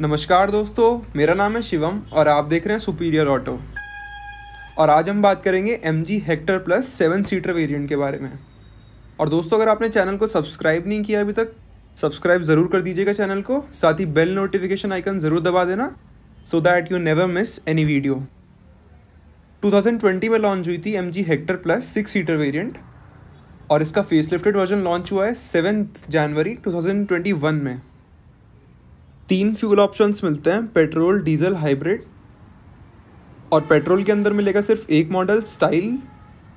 नमस्कार दोस्तों मेरा नाम है शिवम और आप देख रहे हैं सुपीरियर ऑटो और आज हम बात करेंगे M G Hector plus seven seater variant के बारे में और दोस्तों अगर आपने चैनल को सब्सक्राइब नहीं किया अभी तक सब्सक्राइब ज़रूर कर दीजिएगा चैनल को साथ ही बेल नोटिफिकेशन आइकन ज़रूर दबा देना so that you never miss any video 2020 में लॉन्च हुई थी M G Hector plus six seater variant और इसका फेस वर्जन लॉन्च हुआ है सेवन जनवरी टू में तीन फ्यूल ऑप्शंस मिलते हैं पेट्रोल डीजल हाइब्रिड और पेट्रोल के अंदर मिलेगा सिर्फ एक मॉडल स्टाइल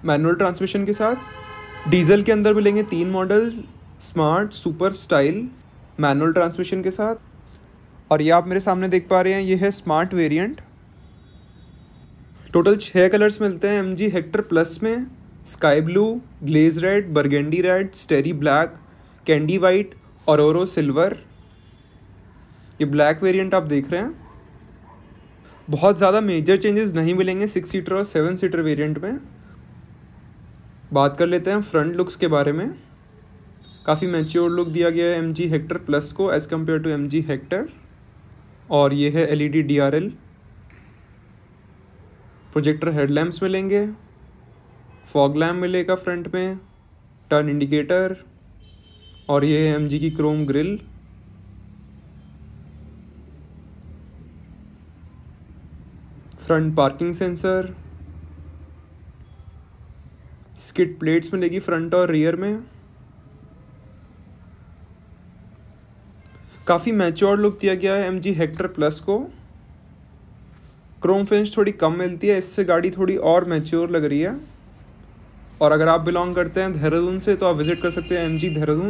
मैनुअल ट्रांसमिशन के साथ डीजल के अंदर मिलेंगे तीन model smart super style manual transmission के साथ और ये आप मेरे सामने देख पा रहे हैं ये है स्मार्ट वेरिएंट टोटल छः कलर्स मिलते हैं एम जी हेक्टर प्लस में sky blue glaze red burgundy red starry black candy white और सिल्वर ये ब्लैक वेरिएंट आप देख रहे हैं बहुत ज़्यादा मेजर चेंजेस नहीं मिलेंगे सिक्स सीटर और सेवन सीटर वेरिएंट में बात कर लेते हैं फ्रंट लुक्स के बारे में काफ़ी मैच्योर लुक दिया गया है एम जी हेक्टर प्लस को as compare to M G Hector और ये है L E D D R L projector headlamps मिलेंगे फॉग लैम्प मिलेगा फ्रंट में टर्न इंडिकेटर और ये है एम जी की chrome grille front parking sensor skid plates मिलेगी फ्रंट और रियर में काफ़ी मैच्योर लुक दिया गया है एम जी हेक्टर प्लस को क्रोम फिनिश थोड़ी कम मिलती है इससे गाड़ी थोड़ी और मैच्योर लग रही है और अगर आप बिलोंग करते हैं देहरादून से तो आप विज़िट कर सकते हैं एम जी देहरादून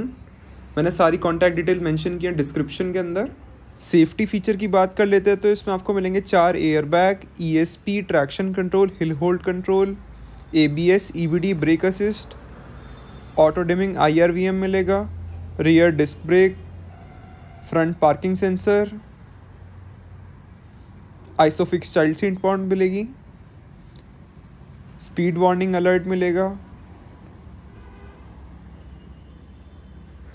मैंने सारी कॉन्टैक्ट डिटेल मेंशन की है डिस्क्रिप्शन के अंदर सेफ्टी फीचर की बात कर लेते हैं तो इसमें आपको मिलेंगे चार airbag ESP traction control hill hold control ABS EBD brake assist auto dimming IRVM मिलेगा rear disc brake front parking sensor isofix child seat point मिलेगी स्पीड वार्निंग अलर्ट मिलेगा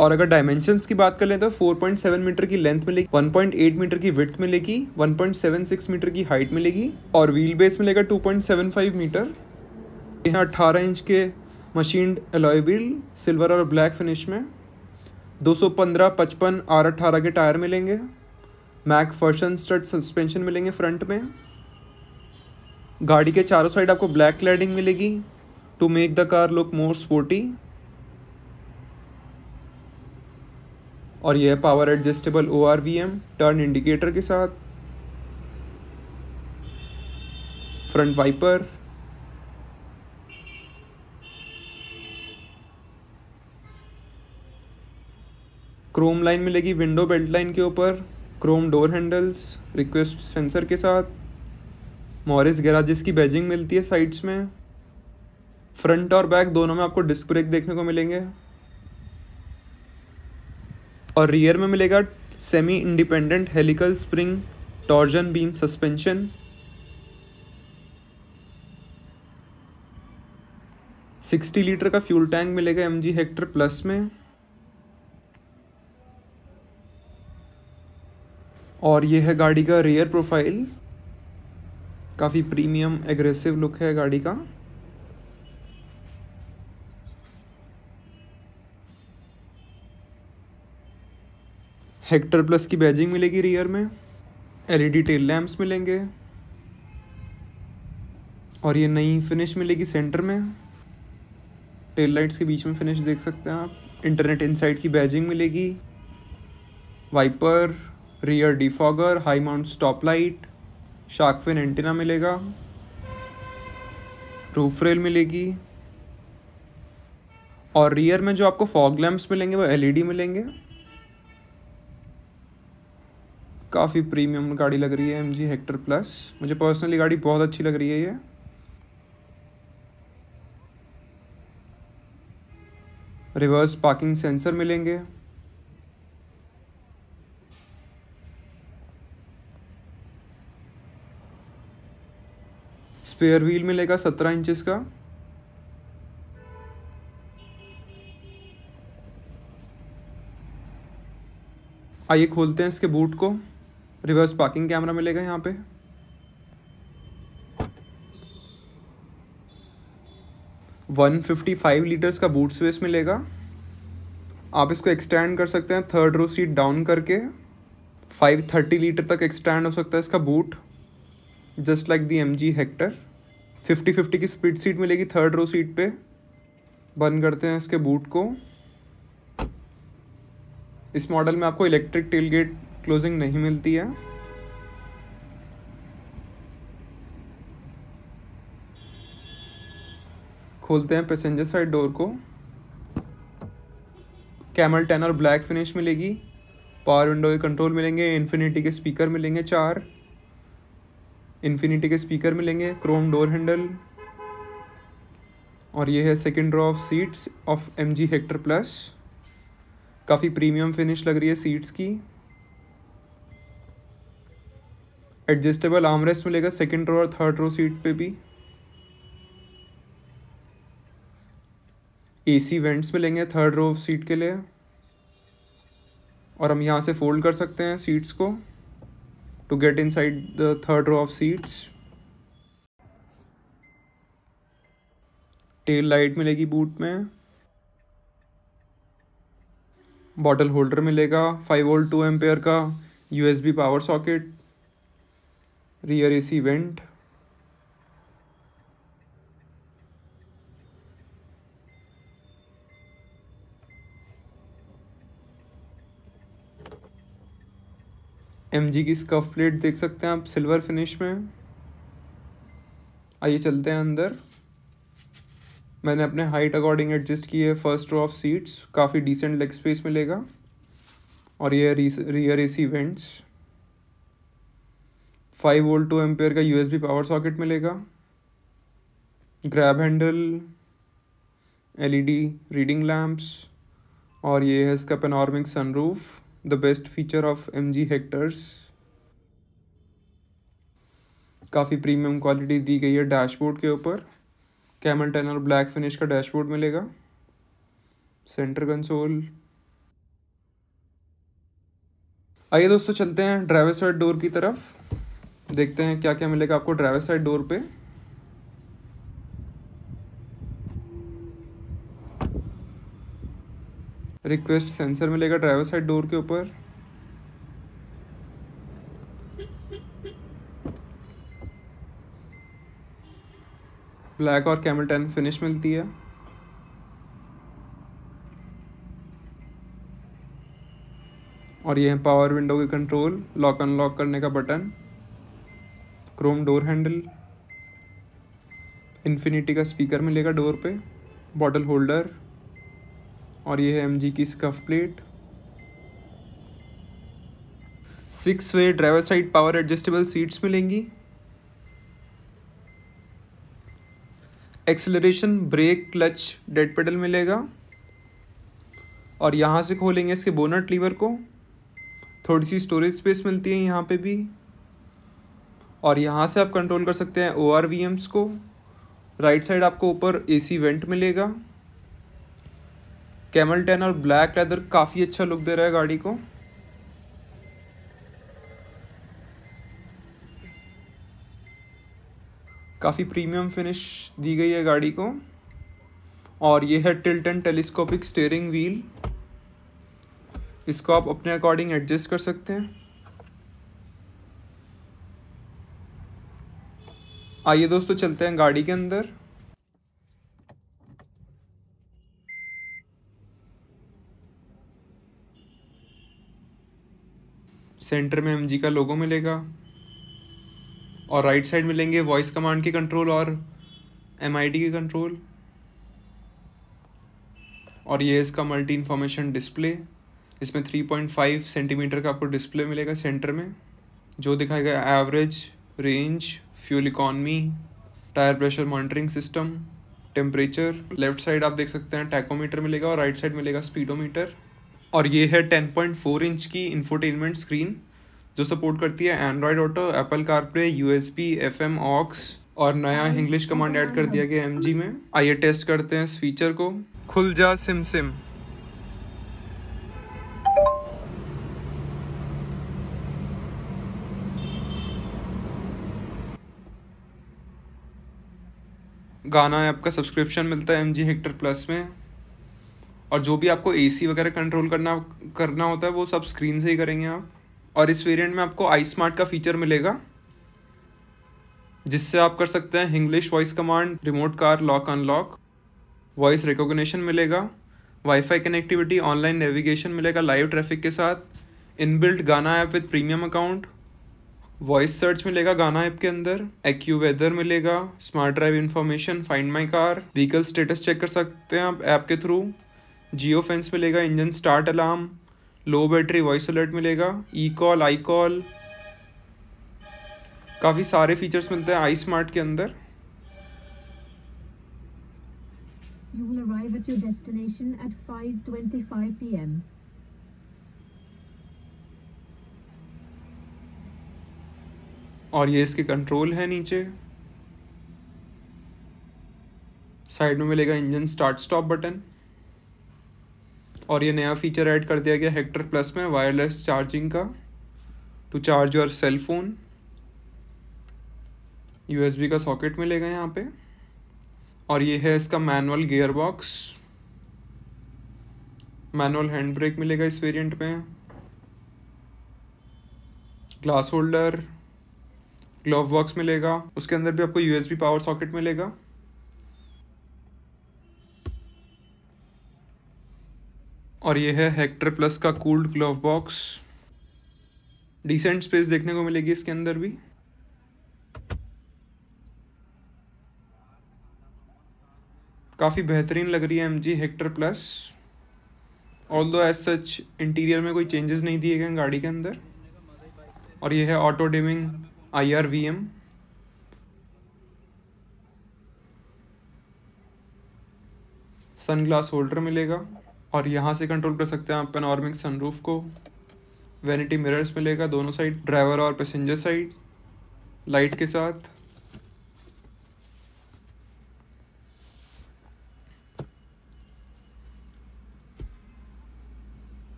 और अगर डायमेंशन की बात कर लें तो 4.7 मीटर की लेंथ मिलेगी 1.8 मीटर की विथ मिलेगी 1.76 मीटर की हाइट मिलेगी और व्हील बेस मिलेगा 2.75 मीटर यहाँ अट्ठारह इंच के मशीन एलॉय व्हील सिल्वर और ब्लैक फिनिश में 215 पचपन आर अट्ठारह के टायर मिलेंगे मैक फर्शन स्टड सस्पेंशन मिलेंगे फ्रंट में गाड़ी के चारों साइड आपको ब्लैक क्लैडिंग मिलेगी to make the car look more sporty और यह power adjustable O R V M turn indicator के साथ फ्रंट वाइपर क्रोम लाइन मिलेगी विंडो बेल्ट लाइन के ऊपर chrome door handles request sensor के साथ मॉरिस गैराजेस की बैजिंग मिलती है साइड्स में फ्रंट और बैक दोनों में आपको डिस्क ब्रेक देखने को मिलेंगे और रियर में मिलेगा semi independent helical spring torsion beam suspension sixty litre का फ्यूल टैंक मिलेगा एम जी हेक्टर प्लस में और ये है गाड़ी का रेयर प्रोफाइल काफ़ी प्रीमियम एग्रेसिव लुक है गाड़ी का हेक्टर प्लस की बैजिंग मिलेगी रियर में एलईडी टेल लैम्प्स मिलेंगे और ये नई फिनिश मिलेगी सेंटर में टेल लाइट्स के बीच में फिनिश देख सकते हैं आप इंटरनेट इनसाइड की बैजिंग मिलेगी wiper rear defogger high mount stop light sharkfin antenna मिलेगा रूफ रेल मिलेगी और रियर में जो आपको फॉग लैम्प्स मिलेंगे वो एलईडी मिलेंगे काफ़ी प्रीमियम गाड़ी लग रही है एम जी हेक्टर प्लस मुझे पर्सनली गाड़ी बहुत अच्छी लग रही है ये रिवर्स पार्किंग सेंसर मिलेंगे स्पेयर व्हील मिलेगा सत्रह इंचेस का आइए खोलते हैं इसके बूट को रिवर्स पार्किंग कैमरा मिलेगा यहाँ पे वन फिफ्टी फाइव लीटर्स का बूट स्पेस मिलेगा आप इसको एक्सटेंड कर सकते हैं थर्ड रो सीट डाउन करके फाइव थर्टी लीटर तक एक्सटेंड हो सकता है इसका boot just like the M G Hector fifty fifty की स्पीड सीट मिलेगी थर्ड रो सीट पे बंद करते हैं इसके बूट को इस मॉडल में आपको इलेक्ट्रिक टेलगेट क्लोजिंग नहीं मिलती है खोलते हैं पैसेंजर साइड डोर को कैमल टेन और ब्लैक फिनिश मिलेगी पावर विंडो के कंट्रोल मिलेंगे इन्फिनिटी के स्पीकर मिलेंगे चार इन्फिनिटी के स्पीकर मिलेंगे क्रोम डोर हैंडल और ये है second row of seats of M G Hector plus काफ़ी प्रीमियम फिनिश लग रही है सीट्स की एडजस्टेबल आमरेस्ट मिलेगा सेकेंड रो और थर्ड रो सीट पे भी एसी वेंट्स मिलेंगे थर्ड रो सीट के लिए और हम यहाँ से फोल्ड कर सकते हैं सीट्स को to get inside the third row of seats tail light मिलेगी बूट में बॉटल होल्डर मिलेगा फाइव वोल्ट टू एम्पेयर का USB power socket rear AC vent M की स्कफ प्लेट देख सकते हैं आप सिल्वर फिनिश में आइए चलते हैं अंदर मैंने अपने हाइट अकॉर्डिंग एडजस्ट की है फर्स्ट रो ऑफ सीट्स काफ़ी डिसेंट लेग स्पेस मिलेगा और ये rear AC vents five volt two ampere का यूएसबी पावर सॉकेट मिलेगा grab handle LED reading lamps और ये है इसका panoramic sunroof the best feature of M G Hectors काफ़ी प्रीमियम क्वालिटी दी गई है डैशबोर्ड के ऊपर कैमल टन और ब्लैक फिनिश का डैशबोर्ड मिलेगा सेंटर कंसोल आइए दोस्तों चलते हैं ड्राइवर साइड डोर की तरफ देखते हैं क्या क्या मिलेगा आपको ड्राइवर साइड डोर पे रिक्वेस्ट सेंसर मिलेगा ड्राइवर साइड डोर के ऊपर ब्लैक और कैमल टेन फिनिश मिलती है और ये है पावर विंडो के कंट्रोल लॉक अनलॉक करने का button chrome door handle infinity का स्पीकर मिलेगा डोर पे बॉटल होल्डर और ये है एम की scuff plate six way driver side power adjustable seats मिलेंगी acceleration brake clutch dead pedal मिलेगा और यहाँ से खोलेंगे इसके बोनट लीवर को थोड़ी सी स्टोरेज स्पेस मिलती है यहाँ पे भी और यहाँ से आप कंट्रोल कर सकते हैं ओ आर वी एम्स को राइट साइड आपको ऊपर ए सी वेंट मिलेगा कैमल टेन और ब्लैक लेदर काफ़ी अच्छा लुक दे रहा है गाड़ी को काफ़ी प्रीमियम फिनिश दी गई है गाड़ी को और ये है tilt and telescopic steering wheel इसको आप अपने अकॉर्डिंग एडजस्ट कर सकते हैं आइए दोस्तों चलते हैं गाड़ी के अंदर सेंटर में एम का लोगो मिलेगा और राइट साइड मिलेंगे वॉइस कमांड के कंट्रोल और एम के कंट्रोल और ये इसका मल्टी इन्फॉर्मेशन डिस्प्ले इसमें 3.5 सेंटीमीटर का आपको डिस्प्ले मिलेगा सेंटर में जो दिखाएगा average range fuel economy tyre pressure monitoring system temperature left side आप देख सकते हैं टैकोमीटर मिलेगा और राइट साइड मिलेगा स्पीडोमीटर और ये है टेन पॉइंट फोर इंच की इन्फोटेनमेंट स्क्रीन जो सपोर्ट करती है Android Auto Apple CarPlay U S B F M aux और नया इंग्लिश कमांड ऐड कर दिया गया एम जी में आइए टेस्ट करते हैं इस फीचर को खुल जा सिम सिम गाना है आपका सब्सक्रिप्शन मिलता है एम जी हेक्टर प्लस में और जो भी आपको ए सी वगैरह कंट्रोल करना करना होता है वो सब स्क्रीन से ही करेंगे आप और इस वेरिएंट में आपको आई स्मार्ट का फीचर मिलेगा जिससे आप कर सकते हैं English voice command remote car lock unlock voice recognition मिलेगा वाईफाई कनेक्टिविटी ऑनलाइन नेविगेशन मिलेगा लाइव ट्रैफिक के साथ inbuilt Gaana app with premium account voice search मिलेगा गाना ऐप के अंदर एक्यू वेदर मिलेगा smart drive information find my car vehicle status check कर सकते हैं आप ऐप के थ्रू जियो फेंस मिलेगा engine start alarm low battery voice alert मिलेगा ई कॉल आई कॉल काफ़ी सारे फीचर्स मिलते हैं आई स्मार्ट के अंदर You will arrive at your destination at 5:25 p.m. और ये इसके कंट्रोल है नीचे साइड में मिलेगा इंजन स्टार्ट स्टॉप बटन और ये नया फीचर ऐड कर दिया गया हेक्टर प्लस में वायरलेस चार्जिंग का to charge your cell phone USB का सॉकेट मिलेगा यहाँ पे और ये है इसका manual gear box manual hand brake मिलेगा इस वेरिएंट में ग्लास होल्डर ग्लोव बॉक्स मिलेगा उसके अंदर भी आपको यूएसबी पावर सॉकेट मिलेगा और ये है हेक्टर प्लस का cooled glove box decent space देखने को मिलेगी इसके अंदर भी काफ़ी बेहतरीन लग रही है M G Hector plus although as such interior में कोई चेंजेस नहीं दिए गए गाड़ी के अंदर और यह है auto dimming I R V M sunglass holder मिलेगा और यहाँ से कंट्रोल कर सकते हैं आप पेनॉर्मिक सनरूफ को वैनिटी मिरर्स मिलेगा दोनों साइड ड्राइवर और पैसेंजर साइड लाइट के साथ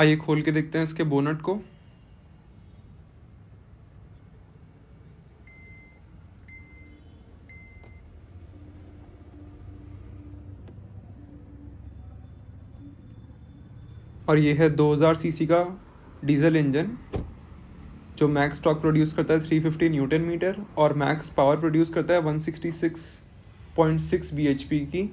आइए खोल के देखते हैं इसके बोनट को और ये है 2000 सीसी का डीजल इंजन जो मैक्स टॉक प्रोड्यूस करता है 350 न्यूटन मीटर और मैक्स पावर प्रोड्यूस करता है 166.6 बीएचपी की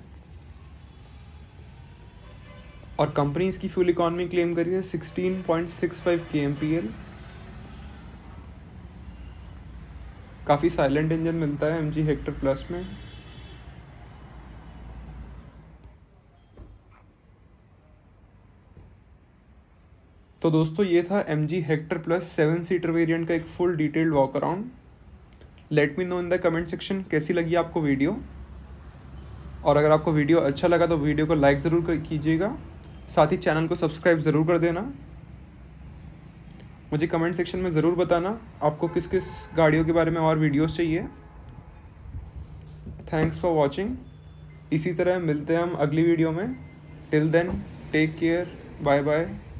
और कंपनीज की फ्यूल इकोनॉमी क्लेम करी है sixteen point six five K M P L काफ़ी साइलेंट इंजन मिलता है एम जी हेक्टर प्लस में तो दोस्तों ये था M G Hector plus seven seater variant का एक full detailed walk around let me know in the comment section कैसी लगी आपको वीडियो और अगर आपको वीडियो अच्छा लगा तो वीडियो को लाइक ज़रूर कीजिएगा साथ ही चैनल को सब्सक्राइब ज़रूर कर देना मुझे कमेंट सेक्शन में ज़रूर बताना आपको किस किस गाड़ियों के बारे में और वीडियोस चाहिए थैंक्स फॉर वॉचिंग इसी तरह मिलते हैं हम अगली वीडियो में till then take care bye bye